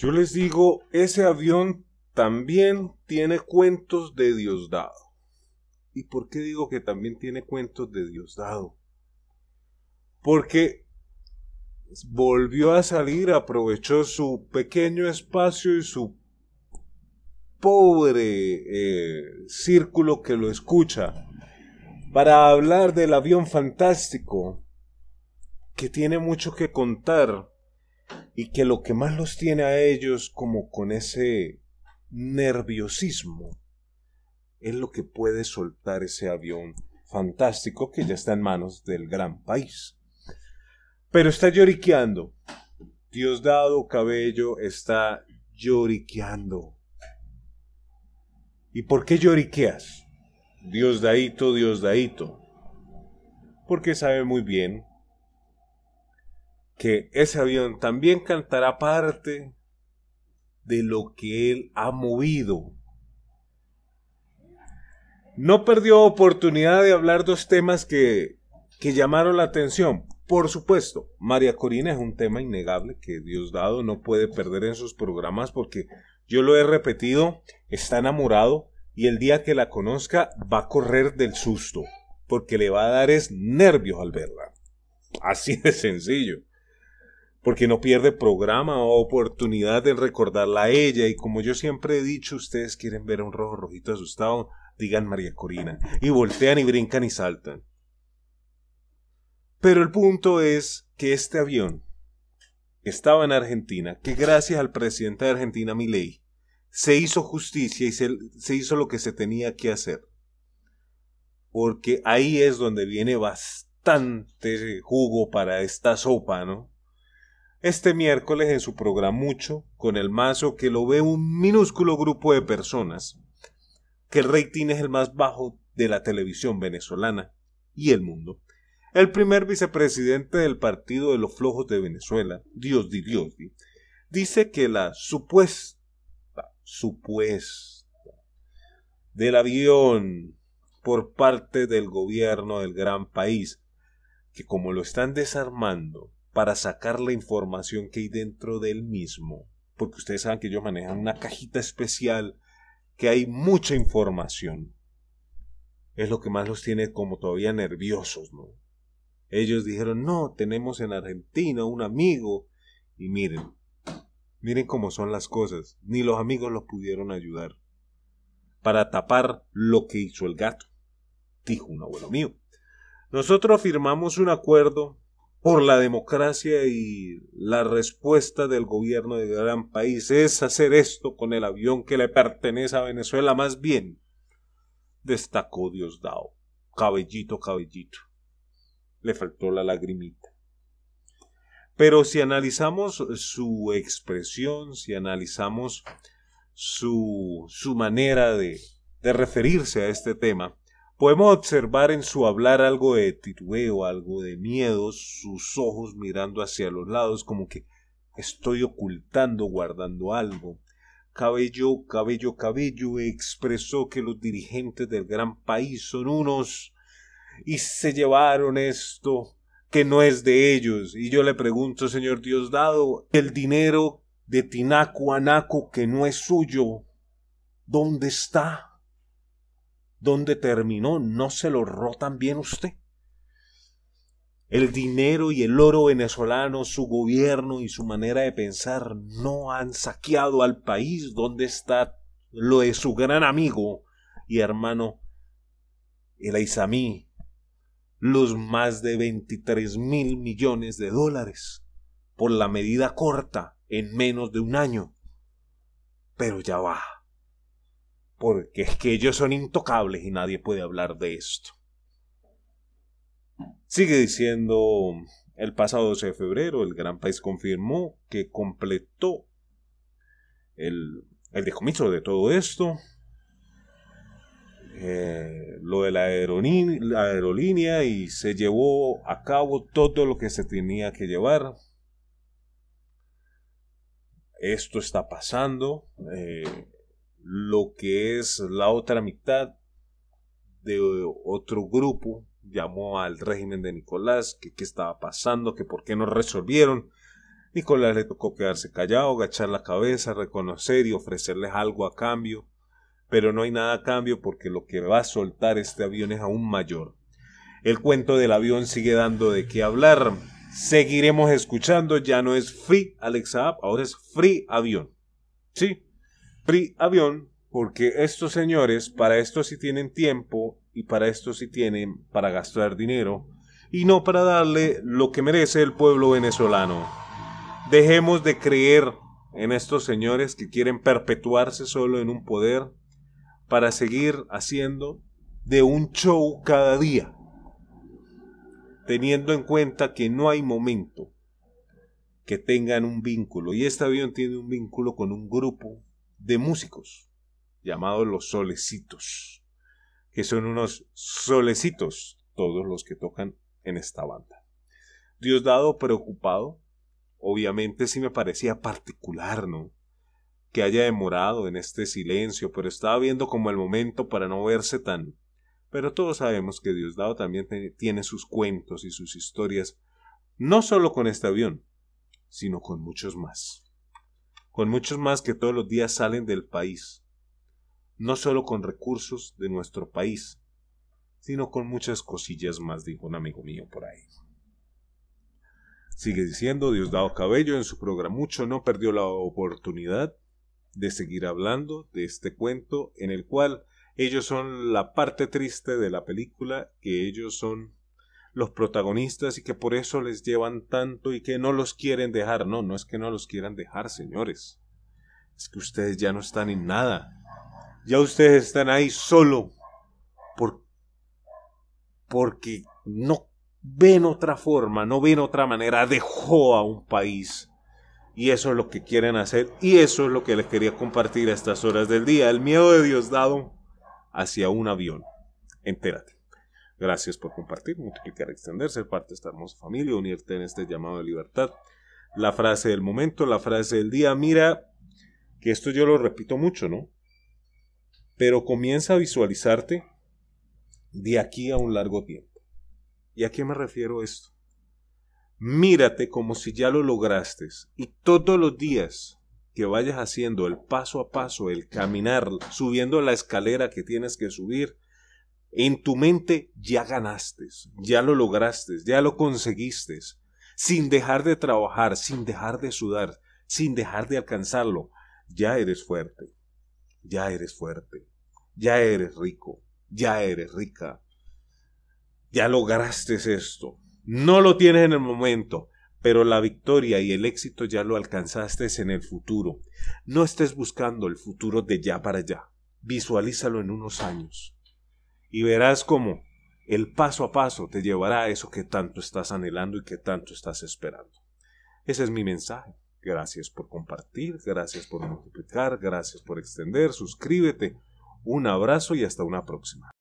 Yo les digo, ese avión también tiene cuentos de Diosdado. ¿Y por qué digo que también tiene cuentos de Diosdado? Porque volvió a salir, aprovechó su pequeño espacio y su pobre eh, círculo que lo escucha para hablar del avión fantástico que tiene mucho que contar y que lo que más los tiene a ellos como con ese nerviosismo es lo que puede soltar ese avión fantástico que ya está en manos del gran país. Pero está lloriqueando. Diosdado Cabello está lloriqueando. ¿Y por qué lloriqueas? Diosdadito, Diosdadito. Porque sabe muy bien que ese avión también cantará parte de lo que él ha movido. No perdió oportunidad de hablar dos temas que, que llamaron la atención. Por supuesto, María Corina es un tema innegable que Diosdado no puede perder en sus programas porque yo lo he repetido, está enamorado y el día que la conozca va a correr del susto porque le va a dar es nervios al verla. Así de sencillo porque no pierde programa o oportunidad de recordarla a ella. Y como yo siempre he dicho, ustedes quieren ver a un rojo rojito asustado, digan María Corina. Y voltean y brincan y saltan. Pero el punto es que este avión estaba en Argentina, que gracias al presidente de Argentina, Milei, se hizo justicia y se, se hizo lo que se tenía que hacer. Porque ahí es donde viene bastante jugo para esta sopa, ¿no? este miércoles en su programa mucho con el mazo que lo ve un minúsculo grupo de personas, que el rating es el más bajo de la televisión venezolana y el mundo. El primer vicepresidente del Partido de los Flojos de Venezuela, Dios de dios dice que la supuesta, supuesta del avión por parte del gobierno del gran país, que como lo están desarmando, para sacar la información que hay dentro del mismo. Porque ustedes saben que ellos manejan una cajita especial que hay mucha información. Es lo que más los tiene como todavía nerviosos, ¿no? Ellos dijeron, no, tenemos en Argentina un amigo. Y miren, miren cómo son las cosas. Ni los amigos los pudieron ayudar para tapar lo que hizo el gato, dijo un abuelo mío. Nosotros firmamos un acuerdo por la democracia y la respuesta del gobierno de gran país es hacer esto con el avión que le pertenece a Venezuela más bien, destacó Diosdado, cabellito, cabellito. Le faltó la lagrimita. Pero si analizamos su expresión, si analizamos su, manera de, de referirse a este tema, Podemos observar en su hablar algo de titubeo, algo de miedo, sus ojos mirando hacia los lados como que estoy ocultando, guardando algo. Cabello, cabello, cabello expresó que los dirigentes del gran país son unos y se llevaron esto que no es de ellos. Y yo le pregunto, señor Diosdado, el dinero de Tinaco Anaco que no es suyo, ¿dónde está? donde terminó no se lo ahorró también usted. El dinero y el oro venezolano, su gobierno y su manera de pensar no han saqueado al país donde está lo de su gran amigo y hermano el Aizamí, los más de 23 mil millones de dólares por la medida corta en menos de un año. Pero ya va porque es que ellos son intocables y nadie puede hablar de esto. Sigue diciendo, el pasado 12 de febrero el Gran País confirmó que completó el, el decomiso de todo esto. Eh, lo de la aerolínea, la aerolínea y se llevó a cabo todo lo que se tenía que llevar. Esto está pasando. Eh, lo que es la otra mitad de otro grupo llamó al régimen de Nicolás, que qué estaba pasando, que por qué no resolvieron. Nicolás le tocó quedarse callado, agachar la cabeza, reconocer y ofrecerles algo a cambio, pero no hay nada a cambio porque lo que va a soltar este avión es aún mayor. El cuento del avión sigue dando de qué hablar. Seguiremos escuchando, ya no es Free Alexa App, ahora es Free Avión. ¿Sí? PRI avión, porque estos señores, para esto sí tienen tiempo y para esto sí tienen para gastar dinero y no para darle lo que merece el pueblo venezolano. Dejemos de creer en estos señores que quieren perpetuarse solo en un poder para seguir haciendo de un show cada día, teniendo en cuenta que no hay momento que tengan un vínculo. Y este avión tiene un vínculo con un grupo de músicos llamados los solecitos, que son unos solecitos todos los que tocan en esta banda. Diosdado preocupado, obviamente si me parecía particular, ¿no? Que haya demorado en este silencio, pero estaba viendo como el momento para no verse tan... Pero todos sabemos que Diosdado también tiene sus cuentos y sus historias, no solo con este avión, sino con muchos más con muchos más que todos los días salen del país, no solo con recursos de nuestro país, sino con muchas cosillas más, dijo un amigo mío por ahí. Sigue diciendo Diosdado Cabello en su programa Mucho no perdió la oportunidad de seguir hablando de este cuento en el cual ellos son la parte triste de la película, que ellos son los protagonistas y que por eso les llevan tanto y que no los quieren dejar. No, no es que no los quieran dejar, señores. Es que ustedes ya no están en nada. Ya ustedes están ahí solo por, porque no ven otra forma, no ven otra manera. Dejó a un país. Y eso es lo que quieren hacer. Y eso es lo que les quería compartir a estas horas del día. El miedo de Dios dado hacia un avión. Entérate. Gracias por compartir, multiplicar, extender, ser parte de esta hermosa familia, unirte en este llamado de libertad. La frase del momento, la frase del día, mira, que esto yo lo repito mucho, ¿no? Pero comienza a visualizarte de aquí a un largo tiempo. ¿Y a qué me refiero esto? Mírate como si ya lo lograste y todos los días que vayas haciendo el paso a paso, el caminar, subiendo la escalera que tienes que subir, en tu mente ya ganaste, ya lo lograste, ya lo conseguiste, sin dejar de trabajar, sin dejar de sudar, sin dejar de alcanzarlo. Ya eres fuerte, ya eres fuerte, ya eres rico, ya eres rica. Ya lograste esto. No lo tienes en el momento, pero la victoria y el éxito ya lo alcanzaste en el futuro. No estés buscando el futuro de ya para allá. Visualízalo en unos años y verás cómo el paso a paso te llevará a eso que tanto estás anhelando y que tanto estás esperando. Ese es mi mensaje. Gracias por compartir, gracias por multiplicar, gracias por extender, suscríbete. Un abrazo y hasta una próxima.